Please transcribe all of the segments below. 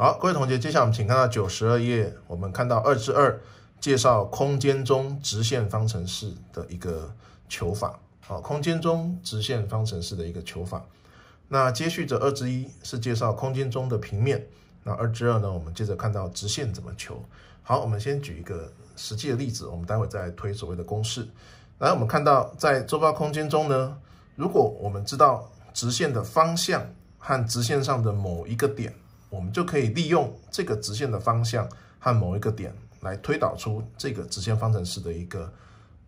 好，各位同学，接下来我们请看到九十二页，我们看到二之二介绍空间中直线方程式的一个求法。好，空间中直线方程式的一个求法。那接续着二之一是介绍空间中的平面。那二之二呢，我们接着看到直线怎么求。好，我们先举一个实际的例子，我们待会再推所谓的公式。来，我们看到在坐标空间中呢，如果我们知道直线的方向和直线上的某一个点。我们就可以利用这个直线的方向和某一个点来推导出这个直线方程式的一个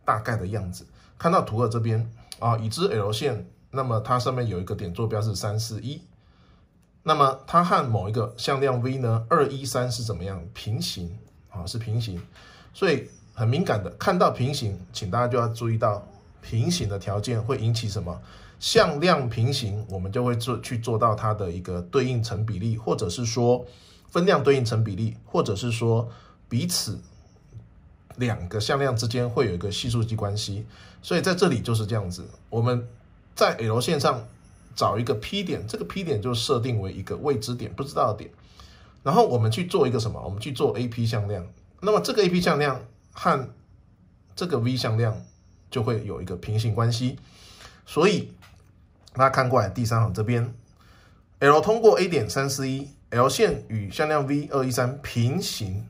大概的样子。看到图二这边啊，已知 l 线，那么它上面有一个点坐标是（三，四，一），那么它和某一个向量 v 呢（二，一，三）是怎么样？平行啊，是平行。所以很敏感的看到平行，请大家就要注意到平行的条件会引起什么？向量平行，我们就会做去做到它的一个对应成比例，或者是说分量对应成比例，或者是说彼此两个向量之间会有一个系数级关系。所以在这里就是这样子，我们在 l 线上找一个 P 点，这个 P 点就设定为一个未知点，不知道的点。然后我们去做一个什么？我们去做 A P 向量。那么这个 A P 向量和这个 v 向量就会有一个平行关系。所以。那看过来，第三行这边，l 通过 A 点三四一，l 线与向量 v 二一三平行，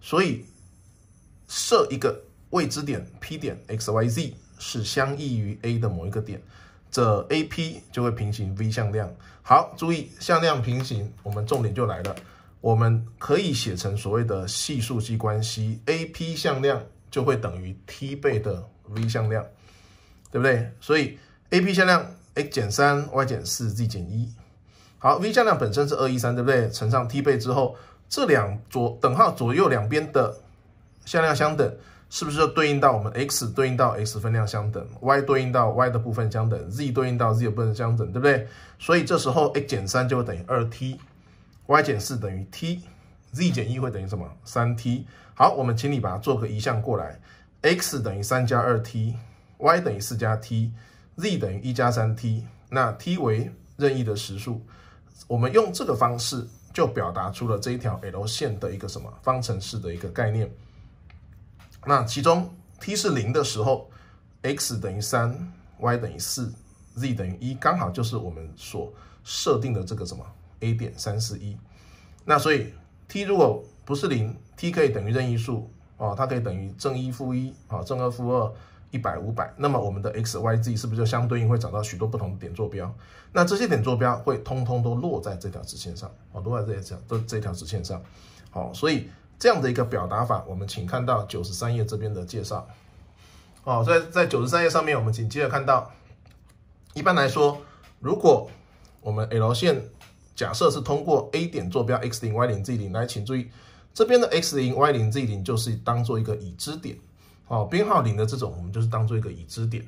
所以设一个未知点 P 点 xyz 是相异于 A 的某一个点，这 AP 就会平行 v 向量。好，注意向量平行，我们重点就来了，我们可以写成所谓的系数积关系，AP 向量就会等于 t 倍的 v 向量，对不对？所以 AP 向量。x 减三，y 减四，z 减一。好，v 向量本身是二一三，对不对？乘上 t 倍之后，这两左等号左右两边的向量相等，是不是就对应到我们 x 对应到 x 分量相等，y 对应到 y 的部分相等，z 对应到 z 的部分相等，对不对？所以这时候 x 减三就会等于二 t，y 减四等于 t，z 减一会等于什么？三 t。好，我们请你把它做个移项过来，x 等于三加二 t，y 等于四加 t。z 等于一加三 t，那 t 为任意的实数，我们用这个方式就表达出了这一条 l 线的一个什么方程式的一个概念。那其中 t 是零的时候，x 等于三，y 等于四，z 等于一，刚好就是我们所设定的这个什么 a 点三四一。那所以 t 如果不是零，t 可以等于任意数啊，它可以等于正一、负一啊，正二、负二。一百五百，那么我们的 x y z 是不是就相对应会找到许多不同的点坐标？那这些点坐标会通通都落在这条直线上，哦，落在这条这这条直线上。好，所以这样的一个表达法，我们请看到九十三页这边的介绍。哦，在在九十三页上面，我们紧接着看到，一般来说，如果我们 l 线假设是通过 a 点坐标 x 零 y 零 z 零来，请注意，这边的 x 零 y 零 z 零就是当做一个已知点。哦，编号零的这种，我们就是当做一个已知点，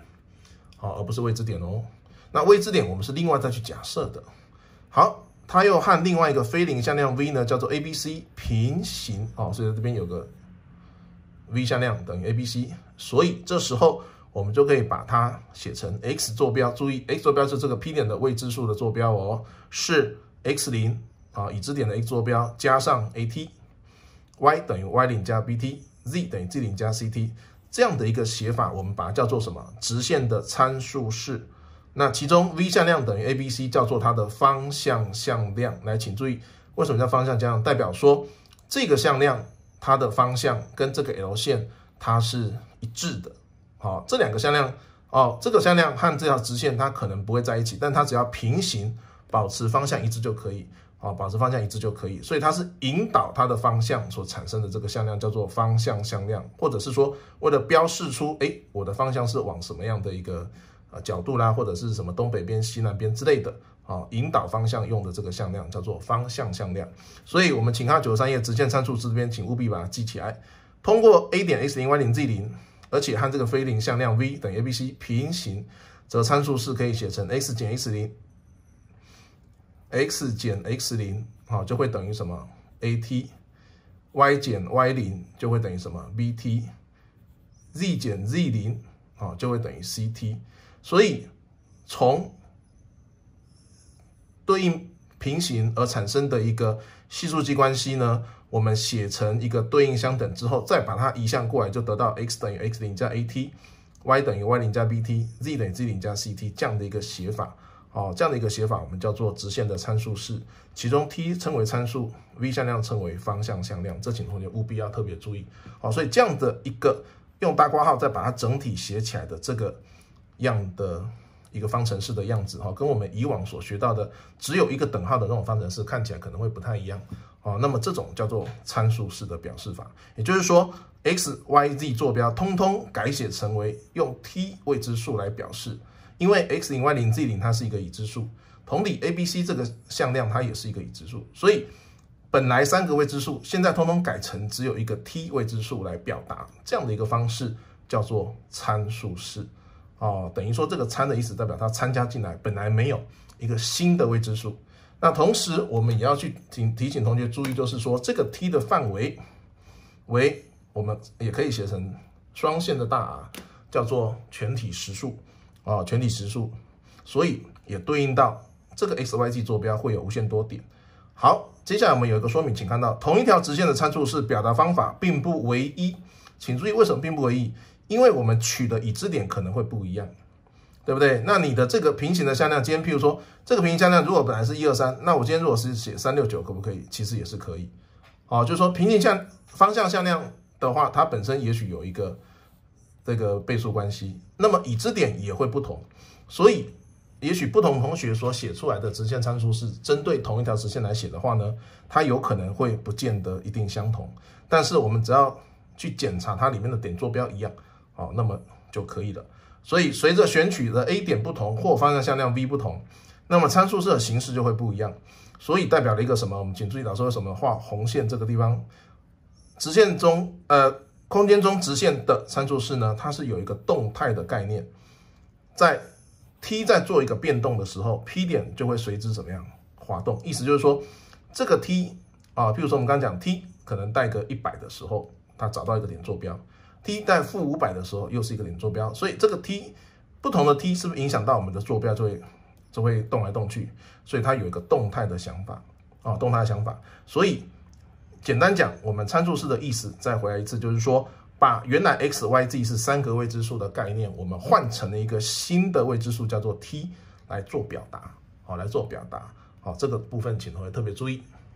好，而不是未知点哦。那未知点我们是另外再去假设的。好，它又和另外一个非零向量 v 呢，叫做 a b c 平行哦，所以这边有个 v 向量等于 a b c，所以这时候我们就可以把它写成 x 坐标，注意 x 坐标是这个 p 点的未知数的坐标哦，是 x 零啊，已知点的 x 坐标加上 a t，y 等于 y 零加 b t，z 等于 z 零加 c t。这样的一个写法，我们把它叫做什么？直线的参数式。那其中 v 向量等于 a b c，叫做它的方向向量。来，请注意，为什么叫方向向量？代表说这个向量它的方向跟这个 l 线它是一致的。好，这两个向量哦，这个向量和这条直线它可能不会在一起，但它只要平行，保持方向一致就可以。啊，保持方向一致就可以，所以它是引导它的方向所产生的这个向量叫做方向向量，或者是说为了标示出哎我的方向是往什么样的一个呃角度啦，或者是什么东北边西南边之类的啊，引导方向用的这个向量叫做方向向量。所以，我们请看九十三页直线参数式这边，请务必把它记起来。通过 A 点 x 零 y 零 z 零，而且和这个非零向量 v 等于 ABC 平行，则参数式可以写成 x 减 x 零 x 减 x 零，啊就会等于什么 at；y 减 y 零就会等于什么 bt；z 减 z 零，啊就会等于 ct。所以从对应平行而产生的一个系数积关系呢，我们写成一个对应相等之后，再把它移项过来，就得到 x 等于 x 零加 at，y 等于 y 零加 bt，z 等于 z 零加 ct 这样的一个写法。哦，这样的一个写法，我们叫做直线的参数式，其中 t 称为参数，v 向量称为方向向量，这请同学务必要特别注意。好，所以这样的一个用大括号再把它整体写起来的这个样的一个方程式的样子，哈，跟我们以往所学到的只有一个等号的那种方程式看起来可能会不太一样。哦，那么这种叫做参数式的表示法，也就是说 x、y、z 坐标通通改写成为用 t 未知数来表示。因为 x 零 y 零 z 零它是一个已知数，同理 a b c 这个向量它也是一个已知数，所以本来三个未知数，现在通通改成只有一个 t 未知数来表达，这样的一个方式叫做参数式，哦，等于说这个参的意思代表它参加进来，本来没有一个新的未知数。那同时我们也要去提提醒同学注意，就是说这个 t 的范围为，我们也可以写成双线的大 R，叫做全体实数。哦，全体实数，所以也对应到这个 x y z 坐标会有无限多点。好，接下来我们有一个说明，请看到同一条直线的参数是表达方法并不唯一，请注意为什么并不唯一？因为我们取的已知点可能会不一样，对不对？那你的这个平行的向量，今天譬如说这个平行向量如果本来是一二三，那我今天如果是写三六九可不可以？其实也是可以。哦，就是说平行向方向向量的话，它本身也许有一个。这个倍数关系，那么已知点也会不同，所以也许不同同学所写出来的直线参数是针对同一条直线来写的话呢，它有可能会不见得一定相同。但是我们只要去检查它里面的点坐标一样，好，那么就可以了。所以随着选取的 A 点不同或方向向量 v 不同，那么参数式形式就会不一样。所以代表了一个什么？我们请注意老师为什么？画红线这个地方，直线中呃。空间中直线的参数式呢，它是有一个动态的概念，在 t 在做一个变动的时候，P 点就会随之怎么样滑动？意思就是说，这个 t 啊，譬如说我们刚讲 t 可能带个一百的时候，它找到一个点坐标；t 带负五百的时候，又是一个点坐标。所以这个 t 不同的 t 是不是影响到我们的坐标就会就会动来动去？所以它有一个动态的想法啊，动态的想法。所以简单讲，我们参数式的意思，再回来一次，就是说，把原来 x、y、z 是三个未知数的概念，我们换成了一个新的未知数，叫做 t 来做表达，好来做表达，好，这个部分请同学特别注意。